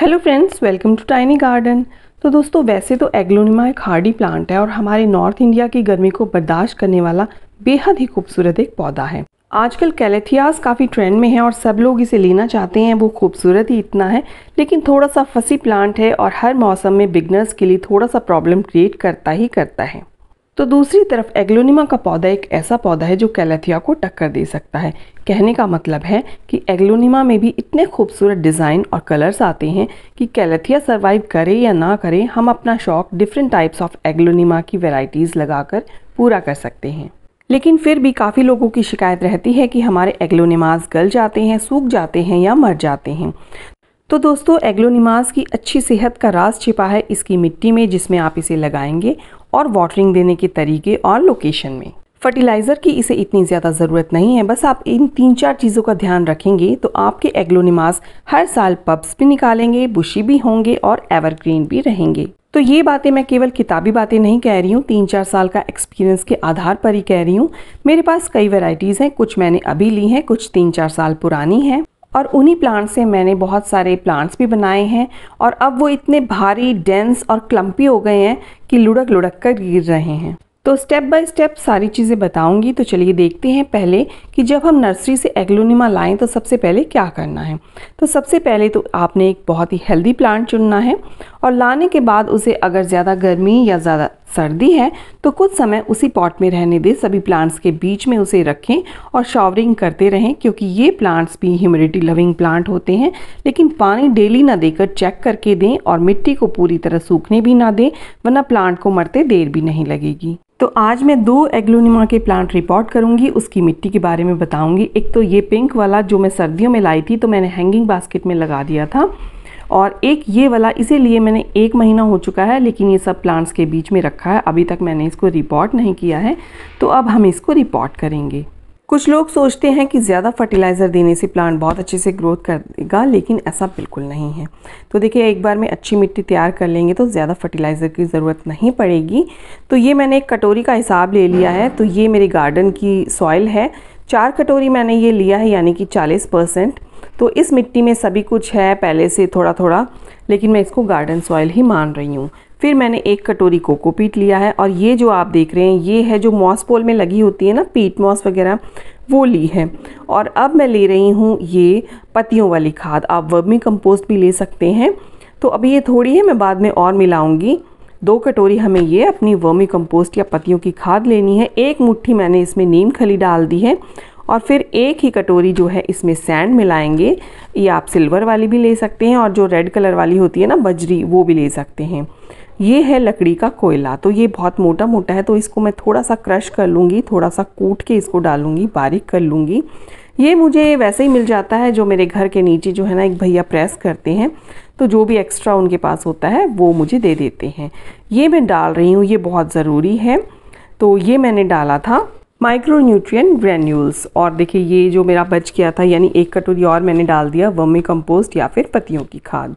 hello friends welcome to tiny garden तो दोस्तों वैसे तो एग्लोनिमा एक हार्डी प्लांट है और हमारे नॉर्थ इंडिया की गर्मी को बर्दाश्त करने वाला बेहद ही खूबसूरत एक पौधा है आजकल कैलेथियाज काफ़ी ट्रेंड में है और सब लोग इसे लेना चाहते हैं वो खूबसूरत ही इतना है लेकिन थोड़ा सा फसी प्लांट है और हर मौसम में बिगनर्स के लिए थोड़ा सा प्रॉब्लम क्रिएट करता ही करता है तो दूसरी तरफ एग्लोनिमा का पौधा एक ऐसा पौधा है जो कैलेथिया को टक्कर दे सकता है कहने का मतलब है कि एग्लोनिमा में भी इतने खूबसूरत डिज़ाइन और कलर्स आते हैं कि कैलेथिया सर्वाइव करे या ना करे हम अपना शौक डिफरेंट टाइप्स ऑफ एग्लोनिमा की वेराइटीज़ लगाकर पूरा कर सकते हैं लेकिन फिर भी काफ़ी लोगों की शिकायत रहती है कि हमारे एग्लोनिमाज गल जाते हैं सूख जाते हैं या मर जाते हैं तो दोस्तों एग्लोनिमाज की अच्छी सेहत का राज छिपा है इसकी मिट्टी में जिसमें आप इसे लगाएंगे और वाटरिंग देने के तरीके और लोकेशन में फर्टिलाइज़र की इसे इतनी ज़्यादा ज़रूरत नहीं है बस आप इन तीन चार चीज़ों का ध्यान रखेंगे तो आपके एग्लोनिमास हर साल पब्स भी निकालेंगे बुशी भी होंगे और एवरग्रीन भी रहेंगे तो ये बातें मैं केवल किताबी बातें नहीं कह रही हूँ तीन चार साल का एक्सपीरियंस के आधार पर ही कह रही हूँ मेरे पास कई वेराइटीज़ हैं कुछ मैंने अभी ली हैं कुछ तीन चार साल पुरानी हैं और उन्हीं प्लांट से मैंने बहुत सारे प्लांट्स भी बनाए हैं और अब वो इतने भारी डेंस और क्लम्पी हो गए हैं कि लुढ़क लुढ़क कर गिर रहे हैं तो स्टेप बाय स्टेप सारी चीज़ें बताऊंगी तो चलिए देखते हैं पहले कि जब हम नर्सरी से एग्लोनिमा लाएं तो सबसे पहले क्या करना है तो सबसे पहले तो आपने एक बहुत ही हेल्दी प्लांट चुनना है और लाने के बाद उसे अगर ज़्यादा गर्मी या ज़्यादा सर्दी है तो कुछ समय उसी पॉट में रहने दें सभी प्लांट्स के बीच में उसे रखें और शॉवरिंग करते रहें क्योंकि ये प्लांट्स भी ह्यूमिडिटी लविंग प्लांट होते हैं लेकिन पानी डेली ना देकर चेक करके दें और मिट्टी को पूरी तरह सूखने भी ना दें वरना प्लांट को मरते देर भी नहीं लगेगी तो आज मैं दो एग्लोनिमा के प्लांट रिपोर्ट करूंगी उसकी मिट्टी के बारे में बताऊंगी एक तो ये पिंक वाला जो मैं सर्दियों में लाई थी तो मैंने हैंगिंग बास्केट में लगा दिया था और एक ये वाला इसीलिए मैंने एक महीना हो चुका है लेकिन ये सब प्लांट्स के बीच में रखा है अभी तक मैंने इसको रिपोर्ट नहीं किया है तो अब हम इसको रिपोर्ट करेंगे कुछ लोग सोचते हैं कि ज़्यादा फर्टिलाइज़र देने से प्लांट बहुत अच्छे से ग्रोथ करेगा लेकिन ऐसा बिल्कुल नहीं है तो देखिए एक बार में अच्छी मिट्टी तैयार कर लेंगे तो ज़्यादा फर्टिलाइज़र की ज़रूरत नहीं पड़ेगी तो ये मैंने एक कटोरी का हिसाब ले लिया है तो ये मेरे गार्डन की सॉइल है चार कटोरी मैंने ये लिया है यानी कि चालीस परसेंट तो इस मिट्टी में सभी कुछ है पहले से थोड़ा थोड़ा लेकिन मैं इसको गार्डन सॉइल ही मान रही हूँ फिर मैंने एक कटोरी कोकोपीट लिया है और ये जो आप देख रहे हैं ये है जो मॉस पोल में लगी होती है ना पीट मॉस वगैरह वो ली है और अब मैं ले रही हूँ ये पत्तियों वाली खाद आप वर्मी कंपोस्ट भी ले सकते हैं तो अभी ये थोड़ी है मैं बाद में और मिलाऊँगी दो कटोरी हमें ये अपनी वर्मी कंपोस्ट या पतियों की खाद लेनी है एक मुट्ठी मैंने इसमें नीम खली डाल दी है और फिर एक ही कटोरी जो है इसमें सैंड मिलाएंगे ये आप सिल्वर वाली भी ले सकते हैं और जो रेड कलर वाली होती है ना बजरी वो भी ले सकते हैं ये है लकड़ी का कोयला तो ये बहुत मोटा मोटा है तो इसको मैं थोड़ा सा क्रश कर लूँगी थोड़ा सा कूट के इसको डालूँगी बारीक कर लूँगी ये मुझे वैसे ही मिल जाता है जो मेरे घर के नीचे जो है ना एक भैया प्रेस करते हैं तो जो भी एक्स्ट्रा उनके पास होता है वो मुझे दे देते हैं ये मैं डाल रही हूँ ये बहुत ज़रूरी है तो ये मैंने डाला था माइक्रोन्यूट्रिएंट ग्रैन्यूल्स और देखिए ये जो मेरा बच गया था यानी एक कटोरी और मैंने डाल दिया वर्मी कंपोस्ट या फिर पत्तियों की खाद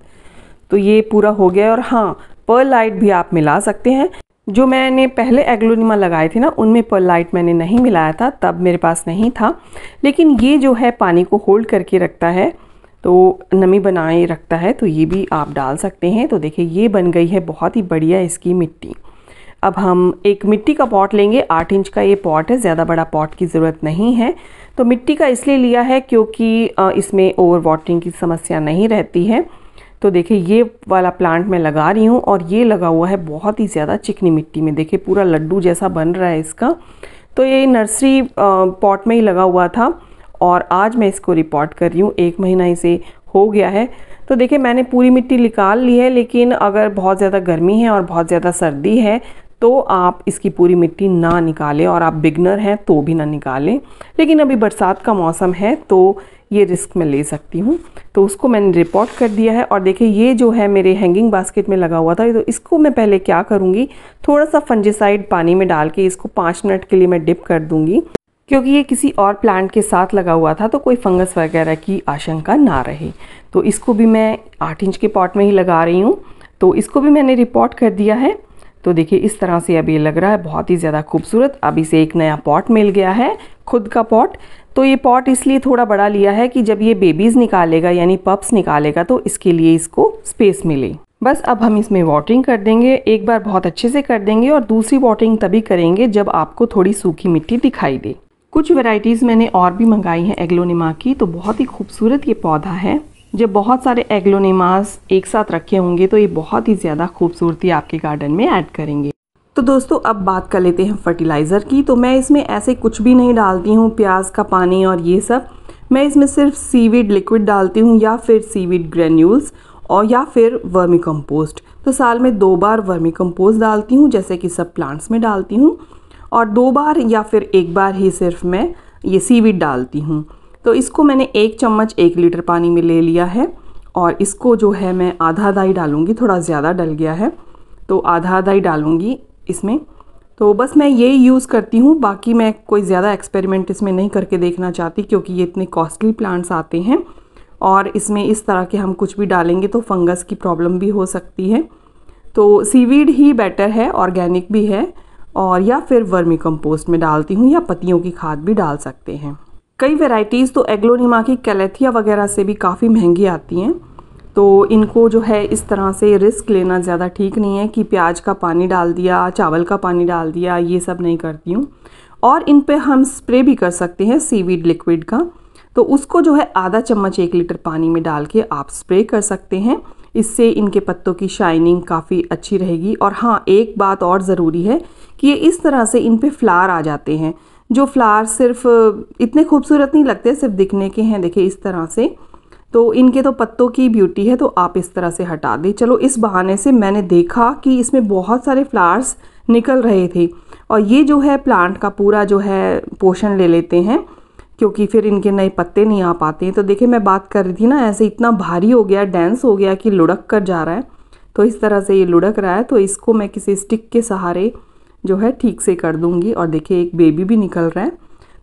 तो ये पूरा हो गया और हाँ पर्लाइट भी आप मिला सकते हैं जो मैंने पहले एग्लोनिमा लगाए थे ना उनमें पर्लाइट मैंने नहीं मिलाया था तब मेरे पास नहीं था लेकिन ये जो है पानी को होल्ड करके रखता है तो नमी बनाए रखता है तो ये भी आप डाल सकते हैं तो देखिए ये बन गई है बहुत ही बढ़िया इसकी मिट्टी अब हम एक मिट्टी का पॉट लेंगे आठ इंच का ये पॉट है ज़्यादा बड़ा पॉट की ज़रूरत नहीं है तो मिट्टी का इसलिए लिया है क्योंकि इसमें ओवर वाटरिंग की समस्या नहीं रहती है तो देखिए ये वाला प्लांट मैं लगा रही हूँ और ये लगा हुआ है बहुत ही ज़्यादा चिकनी मिट्टी में देखिए पूरा लड्डू जैसा बन रहा है इसका तो ये नर्सरी पॉट में ही लगा हुआ था और आज मैं इसको रिपोर्ट कर रही हूँ एक महीना इसे हो गया है तो देखिए मैंने पूरी मिट्टी निकाल ली है लेकिन अगर बहुत ज़्यादा गर्मी है और बहुत ज़्यादा सर्दी है तो आप इसकी पूरी मिट्टी ना निकालें और आप बिगनर हैं तो भी ना निकालें लेकिन अभी बरसात का मौसम है तो ये रिस्क मैं ले सकती हूँ तो उसको मैंने रिपोर्ट कर दिया है और देखिए ये जो है मेरे हैंगिंग बास्केट में लगा हुआ था तो इसको मैं पहले क्या करूँगी थोड़ा सा फंजिसाइड पानी में डाल के इसको पाँच मिनट के लिए मैं डिप कर दूँगी क्योंकि ये किसी और प्लांट के साथ लगा हुआ था तो कोई फंगस वगैरह की आशंका ना रहे तो इसको भी मैं आठ इंच के पॉट में ही लगा रही हूँ तो इसको भी मैंने रिपोर्ट कर दिया है तो देखिए इस तरह से अभी लग रहा है बहुत ही ज़्यादा खूबसूरत अब इसे एक नया पॉट मिल गया है खुद का पॉट तो ये पॉट इसलिए थोड़ा बड़ा लिया है कि जब ये बेबीज़ निकालेगा यानी पप्स निकालेगा तो इसके लिए इसको स्पेस मिले बस अब हम इसमें वाटरिंग कर देंगे एक बार बहुत अच्छे से कर देंगे और दूसरी वाटरिंग तभी करेंगे जब आपको थोड़ी सूखी मिट्टी दिखाई दे कुछ वैरायटीज़ मैंने और भी मंगाई हैं एग्लोनिमा की तो बहुत ही खूबसूरत ये पौधा है जब बहुत सारे एग्लोनेमास एक साथ रखे होंगे तो ये बहुत ही ज़्यादा खूबसूरती आपके गार्डन में ऐड करेंगे तो दोस्तों अब बात कर लेते हैं फर्टिलाइज़र की तो मैं इसमें ऐसे कुछ भी नहीं डालती हूँ प्याज का पानी और ये सब मैं इसमें सिर्फ सीविड लिक्विड डालती हूँ या फिर सीविड ग्रेन्यूल्स और या फिर वर्मी कंपोस्ट तो साल में दो बार वर्मी कंपोस्ट डालती हूँ जैसे कि सब प्लांट्स में डालती हूँ और दो बार या फिर एक बार ही सिर्फ मैं ये सीविड डालती हूँ तो इसको मैंने एक चम्मच एक लीटर पानी में ले लिया है और इसको जो है मैं आधा आधा ही डालूँगी थोड़ा ज़्यादा डल गया है तो आधा आधा ही डालूँगी इसमें तो बस मैं ये यूज़ करती हूँ बाकी मैं कोई ज़्यादा एक्सपेरिमेंट इसमें नहीं करके देखना चाहती क्योंकि ये इतने कॉस्टली प्लांट्स आते हैं और इसमें इस तरह के हम कुछ भी डालेंगे तो फंगस की प्रॉब्लम भी हो सकती है तो सीवीड ही बेटर है ऑर्गेनिक भी है और या फिर वर्मी कंपोस्ट में डालती हूँ या पतियों की खाद भी डाल सकते हैं कई वेराइटीज़ तो एग्लोनिमा की कैलेथिया वगैरह से भी काफ़ी महंगी आती हैं तो इनको जो है इस तरह से रिस्क लेना ज़्यादा ठीक नहीं है कि प्याज का पानी डाल दिया चावल का पानी डाल दिया ये सब नहीं करती हूँ और इन पर हम स्प्रे भी कर सकते हैं सीवीड लिक्विड का तो उसको जो है आधा चम्मच एक लीटर पानी में डाल के आप स्प्रे कर सकते हैं इससे इनके पत्तों की शाइनिंग काफ़ी अच्छी रहेगी और हाँ एक बात और ज़रूरी है कि ये इस तरह से इन पर फ्लार आ जाते हैं जो फ्लावर्स सिर्फ इतने खूबसूरत नहीं लगते सिर्फ दिखने के हैं देखिए इस तरह से तो इनके तो पत्तों की ब्यूटी है तो आप इस तरह से हटा दें चलो इस बहाने से मैंने देखा कि इसमें बहुत सारे फ्लावर्स निकल रहे थे और ये जो है प्लांट का पूरा जो है पोषण ले लेते हैं क्योंकि फिर इनके नए पत्ते नहीं आ पाते हैं तो देखिए मैं बात कर रही थी ना ऐसे इतना भारी हो गया डेंस हो गया कि लुढ़क कर जा रहा है तो इस तरह से ये लुढ़क रहा है तो इसको मैं किसी स्टिक के सहारे जो है ठीक से कर दूँगी और देखिए एक बेबी भी निकल रहा है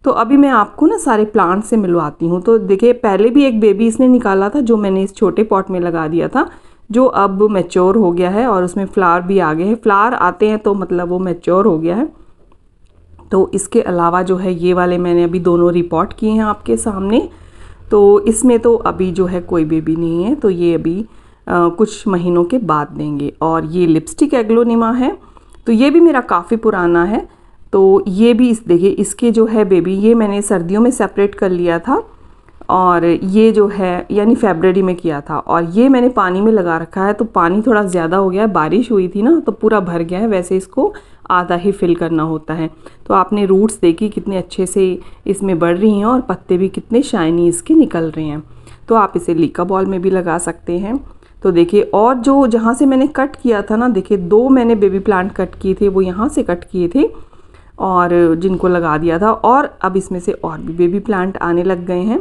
तो अभी मैं आपको ना सारे प्लांट से मिलवाती हूँ तो देखिए पहले भी एक बेबी इसने निकाला था जो मैंने इस छोटे पॉट में लगा दिया था जो अब मैच्योर हो गया है और उसमें फ्लावर भी आ गए हैं फ्लावर आते हैं तो मतलब वो मैच्योर हो गया है तो इसके अलावा जो है ये वाले मैंने अभी दोनों रिपोर्ट किए हैं आपके सामने तो इसमें तो अभी जो है कोई बेबी नहीं है तो ये अभी आ, कुछ महीनों के बाद देंगे और ये लिपस्टिक एग्लोनिमा है तो ये भी मेरा काफ़ी पुराना है तो ये भी इस देखिए इसके जो है बेबी ये मैंने सर्दियों में सेपरेट कर लिया था और ये जो है यानी फेबररी में किया था और ये मैंने पानी में लगा रखा है तो पानी थोड़ा ज़्यादा हो गया है बारिश हुई थी ना तो पूरा भर गया है वैसे इसको आधा ही फिल करना होता है तो आपने रूट्स देखी कितने अच्छे से इसमें बढ़ रही हैं और पत्ते भी कितने शाइनी इसके निकल रहे हैं तो आप इसे लीका बॉल में भी लगा सकते हैं तो देखिए और जो जहाँ से मैंने कट किया था ना देखिए दो मैंने बेबी प्लांट कट किए थे वो यहाँ से कट किए थे और जिनको लगा दिया था और अब इसमें से और भी बेबी प्लांट आने लग गए हैं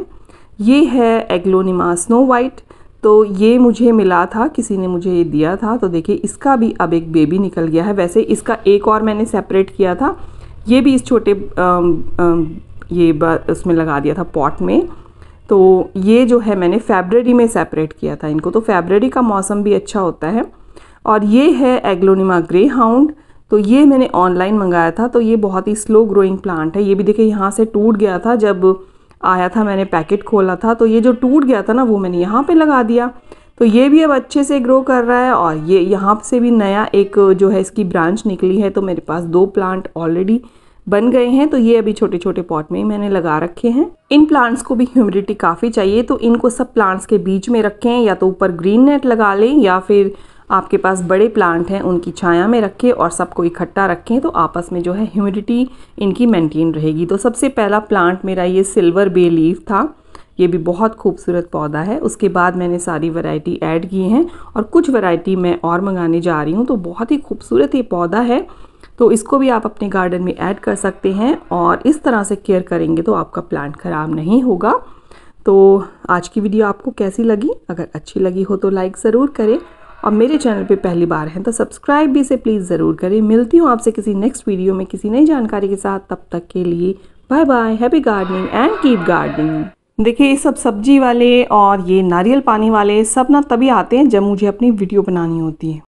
ये है एग्लोनिमा स्नो वाइट तो ये मुझे मिला था किसी ने मुझे ये दिया था तो देखिए इसका भी अब एक बेबी निकल गया है वैसे इसका एक और मैंने सेपरेट किया था ये भी इस छोटे आ, आ, ये उसमें लगा दिया था पॉट में तो ये जो है मैंने फेबररी में सेपरेट किया था इनको तो फेबररी का मौसम भी अच्छा होता है और ये है एग्लोनिमा ग्रे हाउंड तो ये मैंने ऑनलाइन मंगाया था तो ये बहुत ही स्लो ग्रोइंग प्लांट है ये भी देखिए यहाँ से टूट गया था जब आया था मैंने पैकेट खोला था तो ये जो टूट गया था ना वो मैंने यहाँ पे लगा दिया तो ये भी अब अच्छे से ग्रो कर रहा है और ये यहाँ से भी नया एक जो है इसकी ब्रांच निकली है तो मेरे पास दो प्लांट ऑलरेडी बन गए हैं तो ये अभी छोटे छोटे पॉट में मैंने लगा रखे हैं इन प्लांट्स को भी ह्यूमिडिटी काफ़ी चाहिए तो इनको सब प्लांट्स के बीच में रखें या तो ऊपर ग्रीन नेट लगा लें या फिर आपके पास बड़े प्लांट हैं उनकी छाया में रखें और सबको इकट्ठा रखें तो आपस में जो है ह्यूमिडिटी इनकी मेनटेन रहेगी तो सबसे पहला प्लांट मेरा ये सिल्वर बे लीव था ये भी बहुत खूबसूरत पौधा है उसके बाद मैंने सारी वैरायटी ऐड की हैं और कुछ वैरायटी मैं और मंगाने जा रही हूँ तो बहुत ही खूबसूरत ये पौधा है तो इसको भी आप अपने गार्डन में ऐड कर सकते हैं और इस तरह से केयर करेंगे तो आपका प्लांट ख़राब नहीं होगा तो आज की वीडियो आपको कैसी लगी अगर अच्छी लगी हो तो लाइक ज़रूर करें और मेरे चैनल पे पहली बार हैं तो सब्सक्राइब भी इसे प्लीज़ ज़रूर करें मिलती हूँ आपसे किसी नेक्स्ट वीडियो में किसी नई जानकारी के साथ तब तक के लिए bye bye happy gardening and keep gardening देखिए ये सब सब्जी वाले और ये नारियल पानी वाले सब ना तभी आते हैं जब मुझे अपनी वीडियो बनानी होती है